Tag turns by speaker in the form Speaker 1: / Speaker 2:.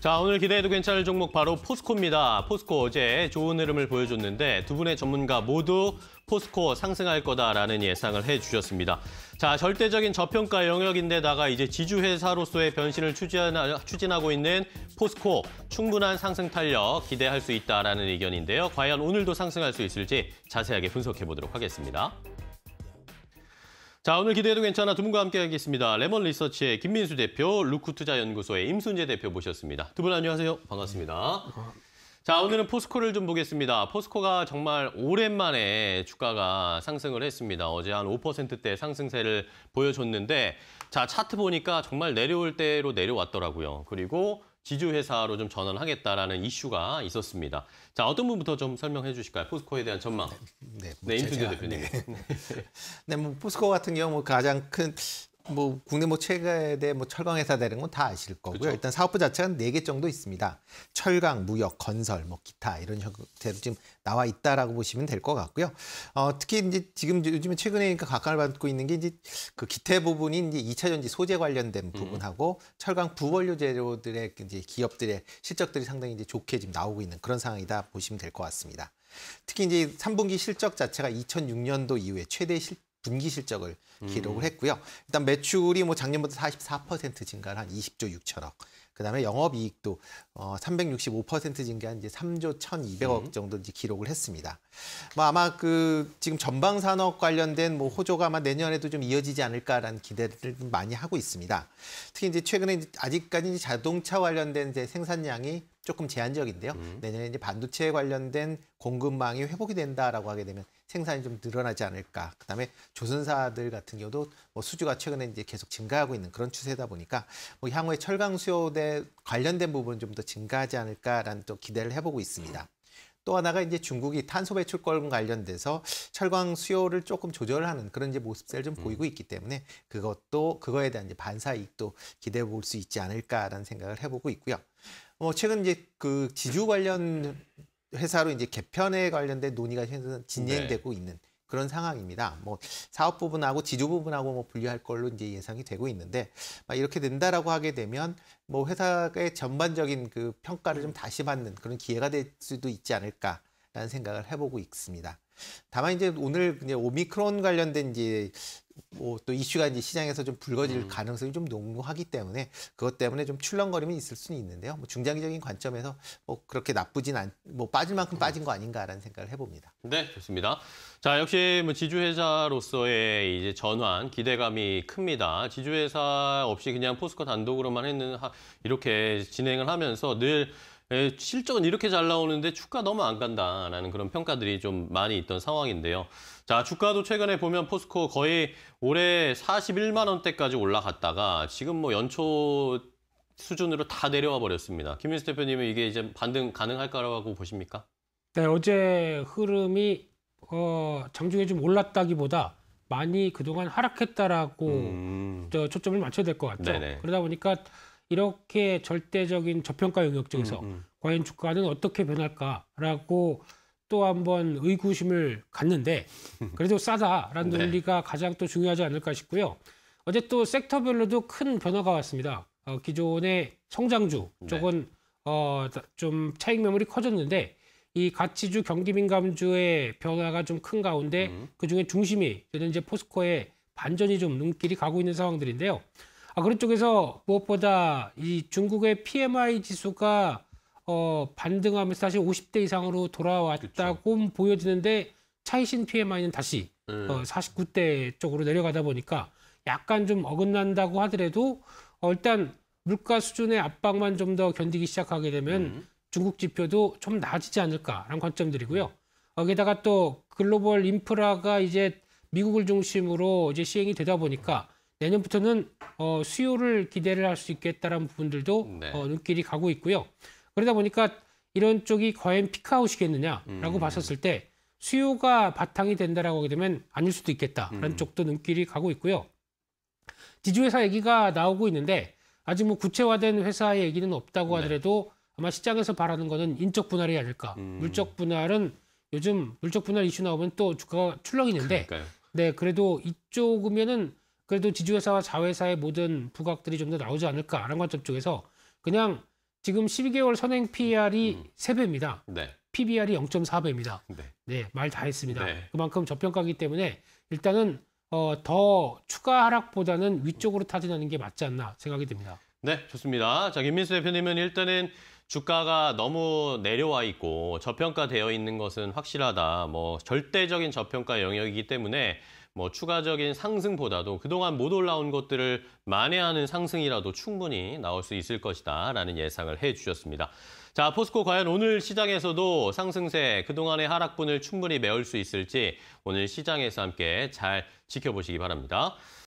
Speaker 1: 자, 오늘 기대해도 괜찮을 종목 바로 포스코입니다. 포스코 어제 좋은 흐름을 보여줬는데 두 분의 전문가 모두 포스코 상승할 거다라는 예상을 해주셨습니다. 자, 절대적인 저평가 영역인데다가 이제 지주회사로서의 변신을 추진하고 있는 포스코 충분한 상승 탄력 기대할 수 있다라는 의견인데요. 과연 오늘도 상승할 수 있을지 자세하게 분석해 보도록 하겠습니다. 자, 오늘 기대해도 괜찮아 두 분과 함께 하겠습니다. 레몬 리서치의 김민수 대표, 루크투자연구소의 임순재 대표 모셨습니다. 두 분 안녕하세요. 반갑습니다. 자, 오늘은 포스코를 좀 보겠습니다. 포스코가 정말 오랜만에 주가가 상승을 했습니다. 어제 한 5%대 상승세를 보여줬는데 자, 차트 보니까 정말 내려올 대로 내려왔더라고요. 그리고 지주회사로 좀 전환하겠다라는 이슈가 있었습니다. 자, 어떤 분부터 좀 설명해 주실까요? 포스코에 대한 전망. 네, 뭐네 뭐 임순재 대표님. 네.
Speaker 2: 네, 뭐 포스코 같은 경우 뭐 가장 큰뭐 국내 뭐최대뭐 철강 회사 되는 건 다 아실 거고요. 그쵸? 일단 사업부 자체는 네 개 정도 있습니다. 철강, 무역, 건설, 뭐 기타 이런 형태로 지금 나와 있다라고 보시면 될 것 같고요. 어, 특히 이제 지금 요즘에 최근에 그니까 각광을 받고 있는 게 이제 그기타 부분이 이제 2차 전지 소재 관련된 음. 부분하고 철강 부원료 재료들의 이제 기업들의 실적들이 상당히 이제 좋게 지금 나오고 있는 그런 상황이다 보시면 될 것 같습니다. 특히 이제 3분기 실적 자체가 2006년도 이후에 최대 실적 분기 실적을 음. 기록을 했고요. 일단 매출이 뭐 작년보다 44% 증가를 한 20조 6천억. 그다음에 영업이익도 어365% 증가한 이제 3조 1,200억 음. 정도 이제 기록을 했습니다. 뭐 아마 그 지금 전방 산업 관련된 뭐 호조가 아마 내년에도 좀 이어지지 않을까라는 기대를 많이 하고 있습니다. 특히 이제 최근에 아직까지 자동차 관련된 이제 생산량이 조금 제한적인데요. 음. 내년에 이제 반도체에 관련된 공급망이 회복이 된다라고 하게 되면 생산이 좀 늘어나지 않을까. 그다음에 조선사들 같은 경우도 뭐 수주가 최근에 이제 계속 증가하고 있는 그런 추세다 보니까 뭐 향후에 철강 수요에 관련된 부분 은좀 더 증가하지 않을까라는 또 기대를 해보고 있습니다. 음. 또 하나가 이제 중국이 탄소 배출권 관련돼서 철강 수요를 조금 조절하는 그런 이제 모습을 좀 음. 보이고 있기 때문에 그것도 그거에 대한 이제 반사 이익도 기대해 볼 수 있지 않을까라는 생각을 해보고 있고요. 뭐 최근 이제 그 지주 관련 회사로 이제 개편에 관련된 논의가 진행되고 네. 있는 그런 상황입니다. 뭐 사업 부분하고 지주 부분하고 뭐분류할 걸로 이제 예상이 되고 있는데 아, 이렇게 된다라고 하게 되면 뭐 회사의 전반적인 그 평가를 좀 다시 받는 그런 기회가 될 수도 있지 않을까라는 생각을 해보고 있습니다. 다만 이제 오늘 이제 오미크론 관련된 이제 뭐또 이슈가 이제 시장에서 좀 불거질 음. 가능성이 좀 농후하기 때문에 그것 때문에 좀 출렁거림이 있을 수는 있는데요. 뭐 중장기적인 관점에서 뭐 그렇게 나쁘진 않, 뭐 빠질 만큼 빠진 거 아닌가라는 생각을 해봅니다.
Speaker 1: 네, 좋습니다. 자, 역시 뭐 지주회사로서의 이제 전환 기대감이 큽니다. 지주회사 없이 그냥 포스코 단독으로만 했는 이렇게 진행을 하면서 늘 예, 실적은 이렇게 잘 나오는데 주가 너무 안 간다라는 그런 평가들이 좀 많이 있던 상황인데요. 자, 주가도 최근에 보면 포스코 거의 올해 41만 원대까지 올라갔다가 지금 뭐 연초 수준으로 다 내려와 버렸습니다. 김민수 대표님은 이게 이제 반등 가능할까라고 보십니까?
Speaker 3: 네, 어제 흐름이 어, 장중에 좀 올랐다기보다 많이 그동안 하락했다라고 음... 저 초점을 맞춰야 될 것 같죠. 네네. 그러다 보니까 이렇게 절대적인 저평가 영역 중에서 음, 음. 과연 주가는 어떻게 변할까라고 또 한번 의구심을 갖는데 그래도 싸다라는 네. 논리가 가장 또 중요하지 않을까 싶고요. 어제 또 섹터별로도 큰 변화가 왔습니다. 어, 기존의 성장주 네. 쪽은 어, 좀 차익 매물이 커졌는데 이 가치주 경기 민감주의 변화가 좀 큰 가운데 음. 그중에 중심이 되는 이제 포스코의 반전이 좀 눈길이 가고 있는 상황들인데요. 아, 그런 쪽에서 무엇보다 이 중국의 PMI 지수가 어, 반등하면서 다시 50대 이상으로 돌아왔다고 보여지는데 차이신 PMI는 다시 음. 어, 49대 쪽으로 내려가다 보니까 약간 좀 어긋난다고 하더라도 어, 일단 물가 수준의 압박만 좀 더 견디기 시작하게 되면 음. 중국 지표도 좀 나아지지 않을까라는 관점들이고요. 어, 게다가 또 글로벌 인프라가 이제 미국을 중심으로 이제 시행이 되다 보니까 내년부터는 어, 수요를 기대를 할 수 있겠다라는 부분들도 네. 어, 눈길이 가고 있고요. 그러다 보니까 이런 쪽이 과연 피크아웃이겠느냐라고 음. 봤었을 때 수요가 바탕이 된다라고 하게 되면 아닐 수도 있겠다라는 음. 쪽도 눈길이 가고 있고요. 지주회사 얘기가 나오고 있는데 아직 뭐 구체화된 회사의 얘기는 없다고 네. 하더라도 네. 아마 시장에서 바라는 거는 인적 분할이 아닐까. 음. 물적 분할은 요즘 물적 분할 이슈 나오면 또 주가가 출렁이는데 그러니까요. 네, 그래도 이쪽이면은 그래도 지주회사와 자회사의 모든 부각들이 좀 더 나오지 않을까라는 관점 쪽에서 그냥 지금 12개월 선행 PER이 음. 3배입니다. 음. 네. PBR이 0.4배입니다. 네, 네말 다
Speaker 1: 했습니다. 네.
Speaker 3: 그만큼 저평가기 때문에 일단은 어, 더 추가 하락보다는 위쪽으로 타진하는 게 맞지 않나 생각이 듭니다.
Speaker 1: 네, 좋습니다. 자, 김민수 대표님은 일단은 주가가 너무 내려와 있고 저평가되어 있는 것은 확실하다. 뭐 절대적인 저평가 영역이기 때문에 뭐 추가적인 상승보다도 그동안 못 올라온 것들을 만회하는 상승이라도 충분히 나올 수 있을 것이다 라는 예상을 해주셨습니다. 자, 포스코 과연 오늘 시장에서도 상승세 그동안의 하락분을 충분히 메울 수 있을지 오늘 시장에서 함께 잘 지켜보시기 바랍니다.